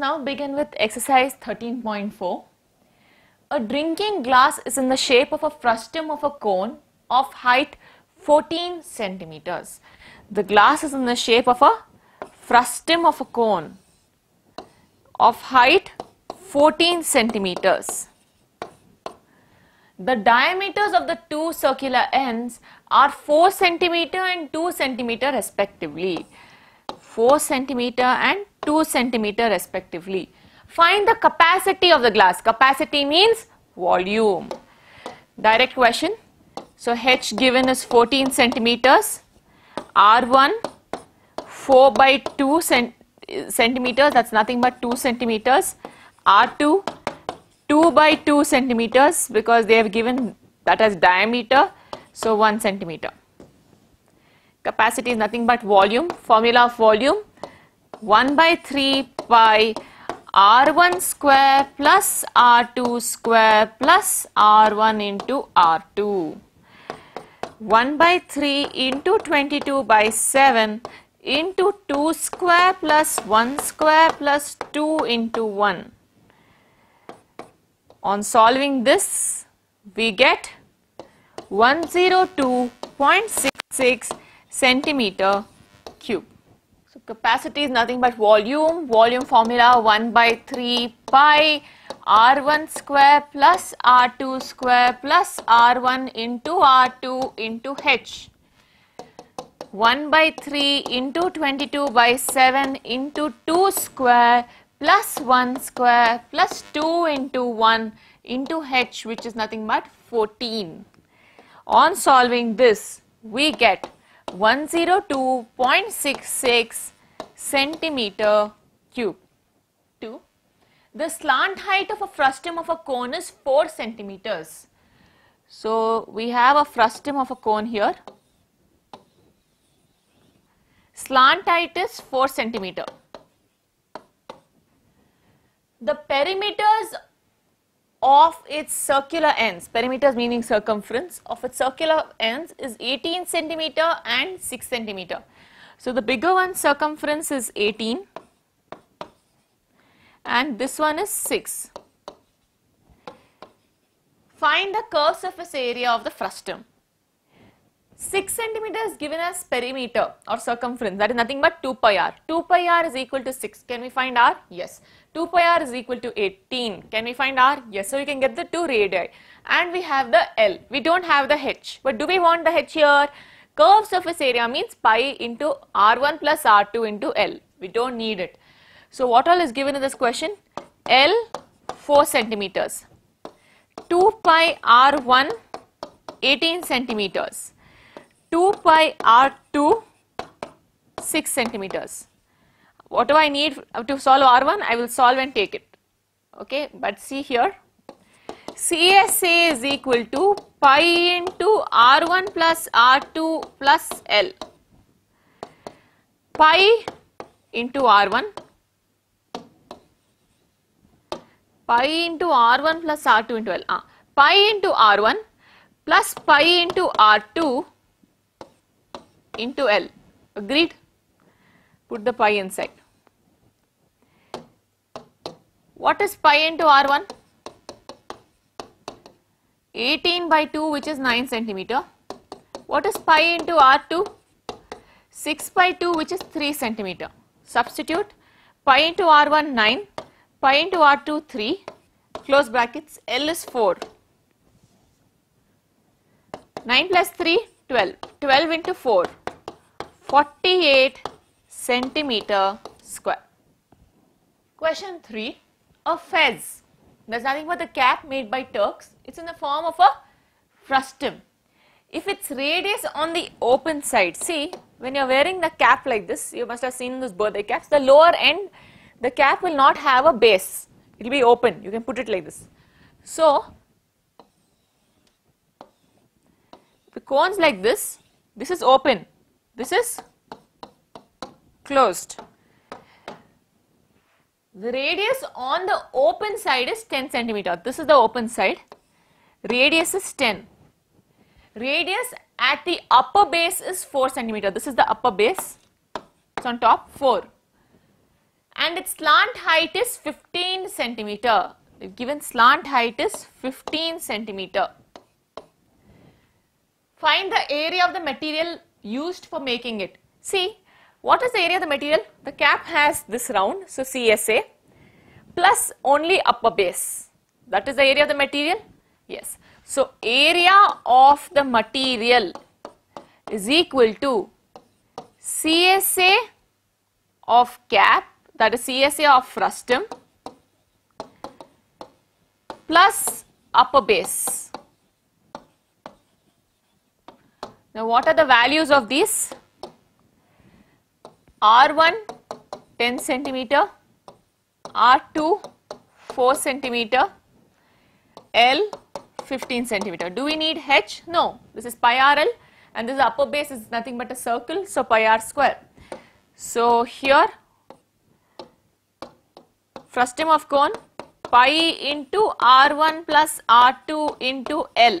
Now begin with exercise 13.4. A drinking glass is in the shape of a frustum of a cone of height 14 centimeters. The glass is in the shape of a frustum of a cone of height 14 centimeters. The diameters of the two circular ends are 4 centimeter and 2 centimeter respectively. 4 centimeter and 2 centimeter respectively. Find the capacity of the glass. Capacity means volume. Direct question. So H given is 14 centimeters. R1 4 by 2 cent centimeters that's nothing but 2 centimeters. R2 2 by 2 centimeters because they have given that as diameter so 1 centimeter capacity is nothing but volume, formula of volume 1 by 3 pi R1 square plus R2 square plus R1 into R2. 1 by 3 into 22 by 7 into 2 square plus 1 square plus 2 into 1. On solving this, we get 102.66 centimeter cube. So capacity is nothing but volume, volume formula 1 by 3 pi r1 square plus r2 square plus r1 into r2 into h. 1 by 3 into 22 by 7 into 2 square plus 1 square plus 2 into 1 into h which is nothing but 14. On solving this we get 102.66 centimeter cube. 2. The slant height of a frustum of a cone is 4 centimeters. So, we have a frustum of a cone here. Slant height is 4 centimeter. The perimeters of its circular ends, perimeters meaning circumference of its circular ends is 18 centimeter and 6 centimeter. So the bigger one circumference is 18 and this one is 6. Find the curved surface area of the frustum. 6 centimeters given as perimeter or circumference that is nothing but 2 pi r. 2 pi r is equal to 6. Can we find r? Yes. 2 pi r is equal to 18. Can we find r? Yes. So we can get the 2 radii and we have the L. We don't have the h. But do we want the h here? Curved surface area means pi into r1 plus r2 into L. We don't need it. So what all is given in this question? L 4 centimeters. 2 pi r1 18 centimeters. 2 pi r2 6 centimeters. Whatever I need to solve r1 I will solve and take it okay but see here CSA is equal to pi into r1 plus r2 plus L pi into r1 pi into r1 plus r2 into L uh, pi into r1 plus pi into r2 into L. Agreed? Put the pi inside. What is pi into R1? 18 by 2 which is 9 centimeter. What is pi into R2? 6 by 2 which is 3 centimeter. Substitute pi into R1 9, pi into R2 3, close brackets L is 4. 9 plus 3 12, 12 into 4. 48 centimeter square. Question 3. A fez. There's nothing but the cap made by Turks. It's in the form of a frustum. If its radius on the open side, see when you're wearing the cap like this, you must have seen those birthday caps, the lower end, the cap will not have a base. It will be open. You can put it like this. So, the cones like this, this is open this is closed. The radius on the open side is 10 centimeter. This is the open side. Radius is 10. Radius at the upper base is 4 centimeter. This is the upper base. It's on top 4. And its slant height is 15 centimeter. given slant height is 15 centimeter. Find the area of the material used for making it. See, what is the area of the material? The cap has this round, so CSA, plus only upper base. That is the area of the material? Yes. So, area of the material is equal to CSA of cap, that is CSA of frustum, plus upper base. Now what are the values of these? R1 10 centimeter, R2 4 centimeter, L 15 centimeter. Do we need H? No, this is pi RL and this upper base is nothing but a circle, so pi R square. So here frustum of cone pi into R1 plus R2 into L.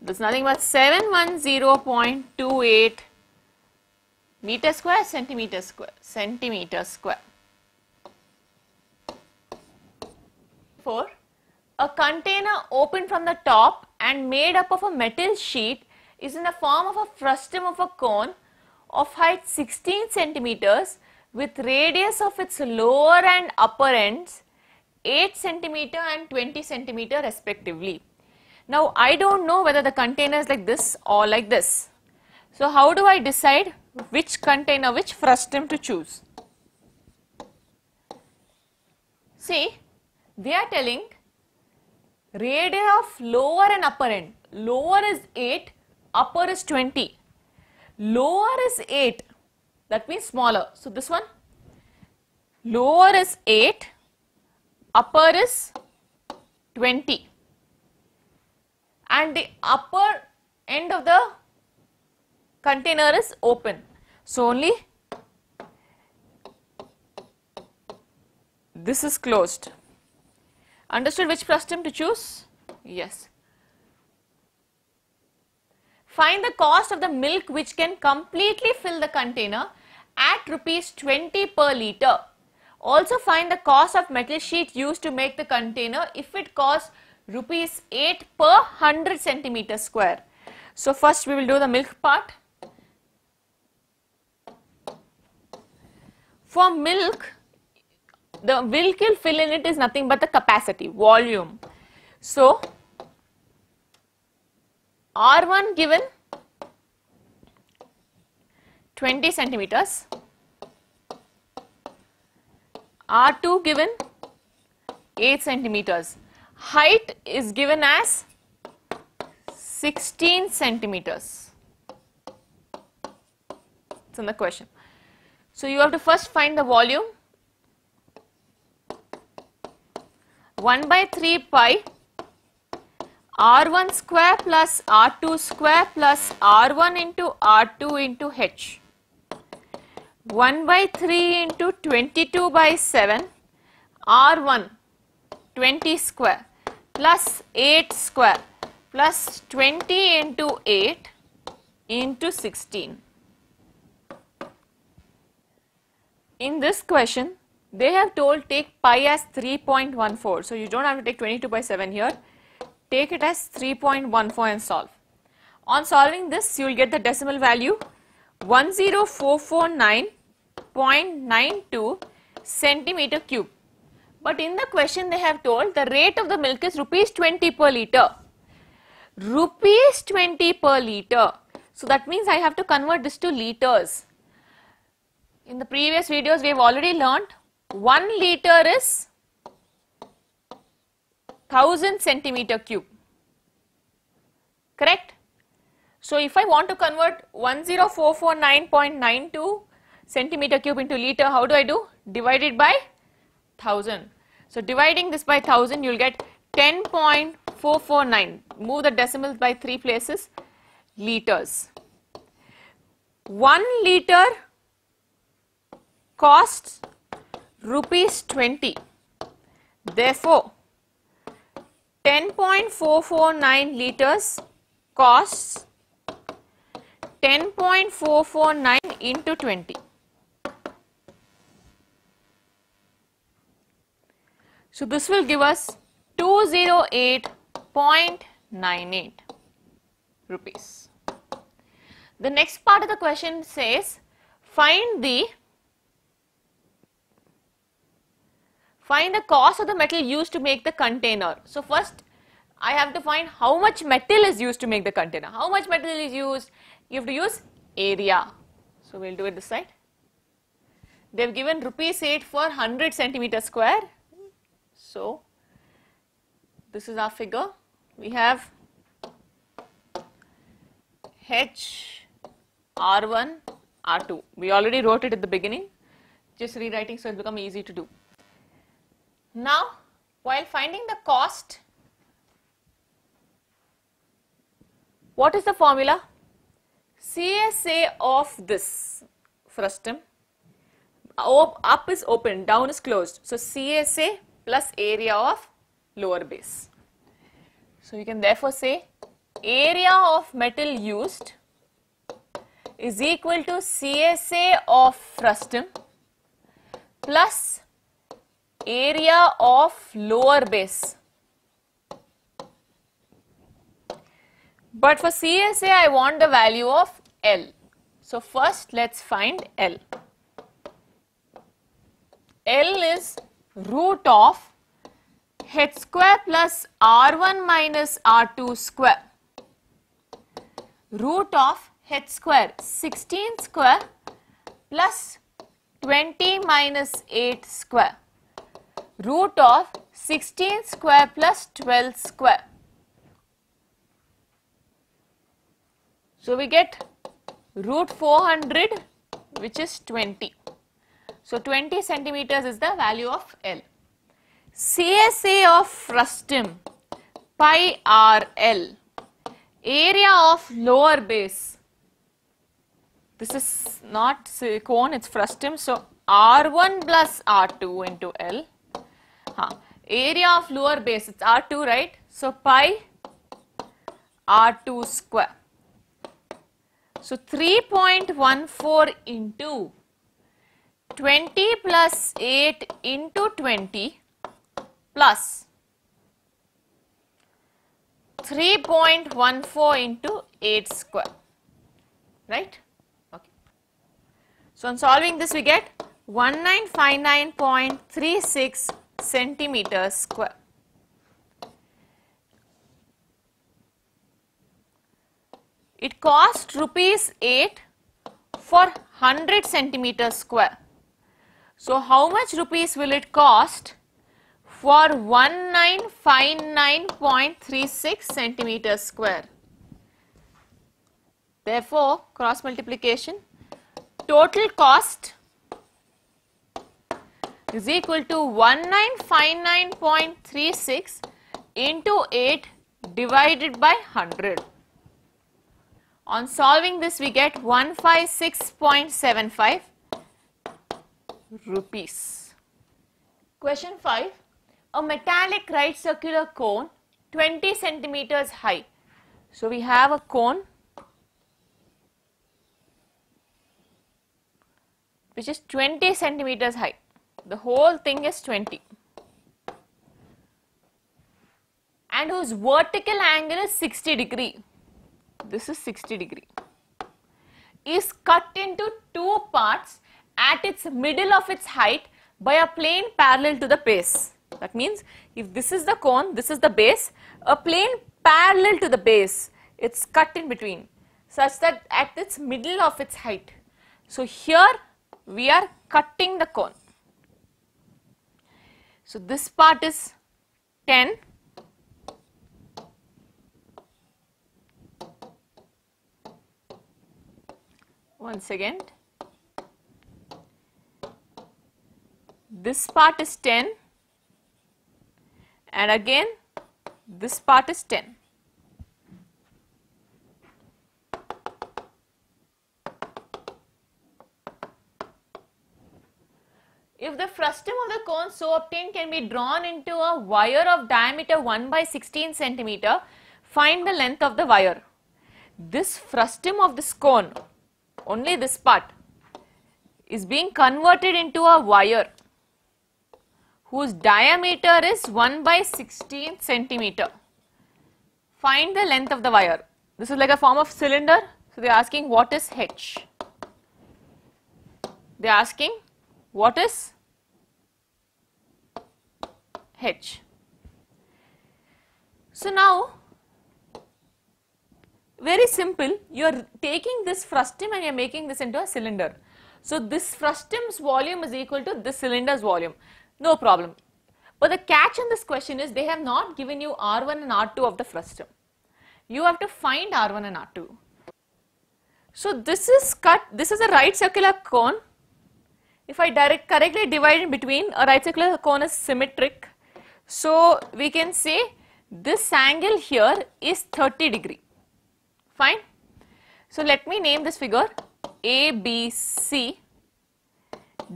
That's nothing but 710.28 meter square centimeter square centimeter square. 4. A container open from the top and made up of a metal sheet is in the form of a frustum of a cone of height 16 centimeters with radius of its lower and upper ends 8 centimeter and 20 centimeter respectively. Now I don't know whether the container is like this or like this. So how do I decide which container, which frustum to choose? See, they are telling radius of lower and upper end. Lower is 8, upper is 20. Lower is 8, that means smaller. So this one, lower is 8, upper is 20 and the upper end of the container is open. So, only this is closed. Understood which frustum to choose? Yes. Find the cost of the milk which can completely fill the container at rupees 20 per litre. Also find the cost of metal sheet used to make the container if it costs rupees 8 per 100 centimeter square. So first we will do the milk part. For milk, the will fill in it is nothing but the capacity, volume. So R1 given 20 centimeters, R2 given 8 centimeters height is given as 16 centimeters. It's in the question. So you have to first find the volume 1 by 3 pi r1 square plus r2 square plus r1 into r2 into h 1 by 3 into 22 by 7 r1 20 square plus 8 square plus 20 into 8 into 16. In this question, they have told take pi as 3.14. So, you do not have to take 22 by 7 here. Take it as 3.14 and solve. On solving this, you will get the decimal value 10449.92 centimeter cube. But in the question they have told the rate of the milk is rupees 20 per litre. Rupees 20 per litre. So that means I have to convert this to litres. In the previous videos we have already learnt 1 litre is 1000 centimeter cube. Correct? So if I want to convert 10449.92 centimeter cube into liter, how do I do? Divide it by 1000. So dividing this by 1000 you will get 10.449 move the decimals by 3 places liters. 1 liter costs rupees 20 therefore 10.449 liters costs 10.449 into 20 So this will give us 208.98 rupees. The next part of the question says find the find the cost of the metal used to make the container. So first I have to find how much metal is used to make the container. How much metal is used? You have to use area. So we'll do it this side. They've given rupees 8 for 100 centimeter square so, this is our figure. We have H R1 R2. We already wrote it at the beginning, just rewriting so it become easy to do. Now, while finding the cost, what is the formula? CSA of this frustum. Up is open, down is closed. So, CSA plus area of lower base. So you can therefore say area of metal used is equal to CSA of frustum plus area of lower base. But for CSA I want the value of L. So first let's find L. L is root of h square plus r1 minus r2 square. Root of h square 16 square plus 20 minus 8 square. Root of 16 square plus 12 square. So we get root 400 which is 20. So 20 centimeters is the value of L. CSA of frustum pi RL area of lower base this is not cone it's frustum so R1 plus R2 into L huh. area of lower base it's R2 right so pi R2 square so 3.14 into 20 plus 8 into 20 plus 3.14 into 8 square, right? Okay. So, on solving this we get 1959.36 centimeters square. It cost rupees 8 for 100 centimeters square. So, how much rupees will it cost for 1959.36 centimeter square? Therefore, cross multiplication total cost is equal to 1959.36 into 8 divided by 100. On solving this we get 156.75 rupees. Question 5. A metallic right circular cone 20 centimeters high. So we have a cone which is 20 centimeters high. The whole thing is 20 and whose vertical angle is 60 degree. This is 60 degree is cut into two parts at its middle of its height by a plane parallel to the base. That means if this is the cone, this is the base, a plane parallel to the base, it's cut in between such that at its middle of its height. So here we are cutting the cone. So this part is 10 once again this part is 10 and again this part is 10. If the frustum of the cone so obtained can be drawn into a wire of diameter 1 by 16 centimeter, find the length of the wire. This frustum of this cone, only this part, is being converted into a wire whose diameter is 1 by 16 centimeter. Find the length of the wire. This is like a form of cylinder. So they are asking what is H? They are asking what is H. So now very simple you are taking this frustum and you are making this into a cylinder. So this frustum's volume is equal to this cylinder's volume. No problem. But the catch in this question is they have not given you R1 and R2 of the frustum. You have to find R1 and R2. So this is cut, this is a right circular cone. If I direct, correctly divide in between, a right circular cone is symmetric. So we can say this angle here is 30 degree. Fine. So let me name this figure A B C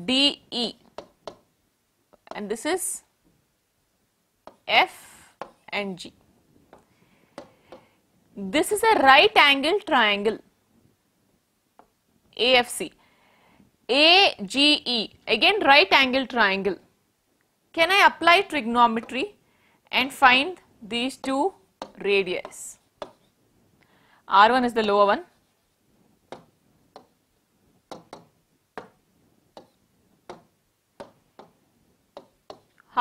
D E and this is F and G. This is a right angle triangle AFC, AGE again right angle triangle. Can I apply trigonometry and find these two radii? R1 is the lower one,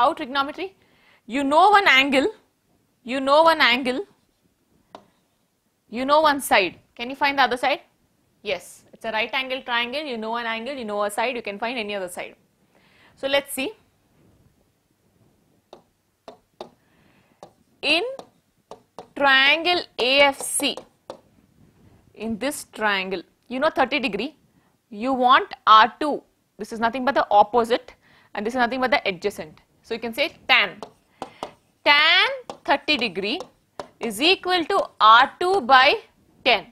How trigonometry? You know one angle, you know one angle, you know one side. Can you find the other side? Yes, it's a right angle triangle, you know an angle, you know a side, you can find any other side. So let's see. In triangle AFC, in this triangle, you know 30 degree, you want R2, this is nothing but the opposite and this is nothing but the adjacent. So you can say tan. Tan 30 degree is equal to R2 by 10.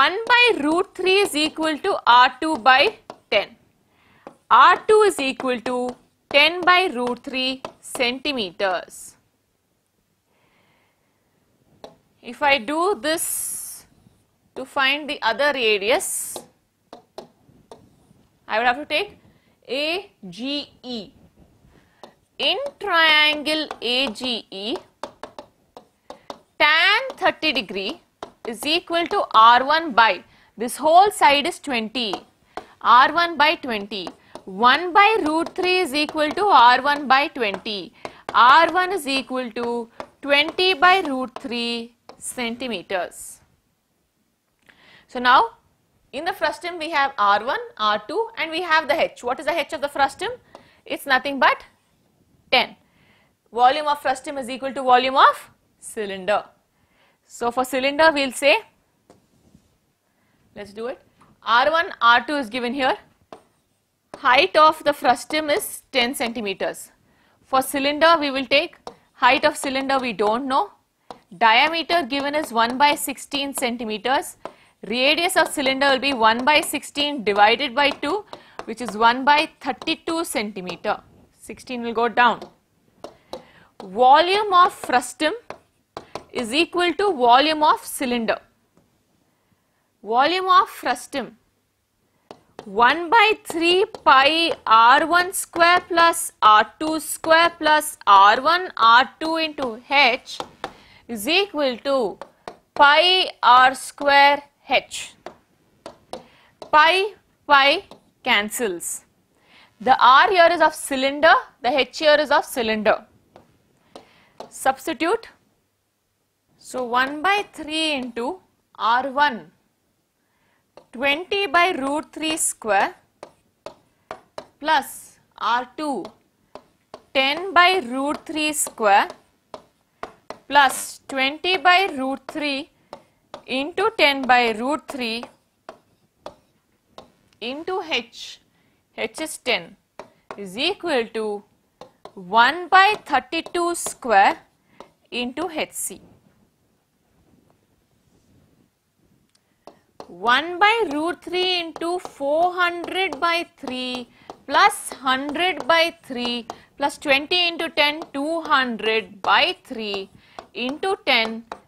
1 by root 3 is equal to R2 by 10. R2 is equal to 10 by root 3 centimeters. If I do this to find the other radius, I would have to take AGE. In triangle AGE, tan 30 degree is equal to R1 by, this whole side is 20, R1 by 20. 1 by root 3 is equal to R1 by 20. R1 is equal to 20 by root 3 centimeters. So now in the frustum, we have R1, R2 and we have the H. What is the H of the frustum? It's nothing but 10. Volume of frustum is equal to volume of cylinder. So, for cylinder, we will say, let's do it, R1, R2 is given here. Height of the frustum is 10 centimeters. For cylinder, we will take height of cylinder we don't know. Diameter given is 1 by 16 centimeters Radius of cylinder will be 1 by 16 divided by 2 which is 1 by 32 centimeter. 16 will go down. Volume of frustum is equal to volume of cylinder. Volume of frustum 1 by 3 pi r1 square plus r2 square plus r1 r2 into h is equal to pi r square H. Pi pi cancels. The R here is of cylinder, the H here is of cylinder. Substitute. So 1 by 3 into R1 20 by root 3 square plus R2 10 by root 3 square plus 20 by root 3 into 10 by root 3 into h, h is 10 is equal to 1 by 32 square into hc. 1 by root 3 into 400 by 3 plus 100 by 3 plus 20 into 10 200 by 3 into 10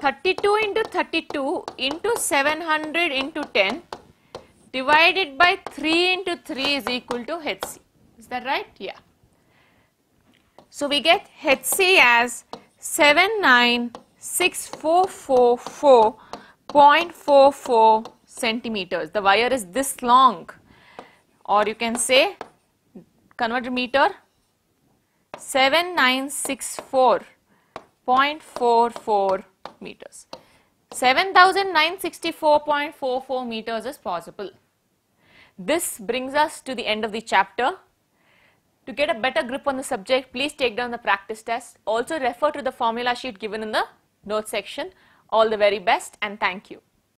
32 into 32 into 700 into 10 divided by 3 into 3 is equal to HC. Is that right? Yeah. So we get HC as seven nine six four four four point four four centimeters. The wire is this long or you can say convert meter 7964.44 meters. 7964.44 meters is possible. This brings us to the end of the chapter. To get a better grip on the subject, please take down the practice test. Also refer to the formula sheet given in the notes section. All the very best and thank you.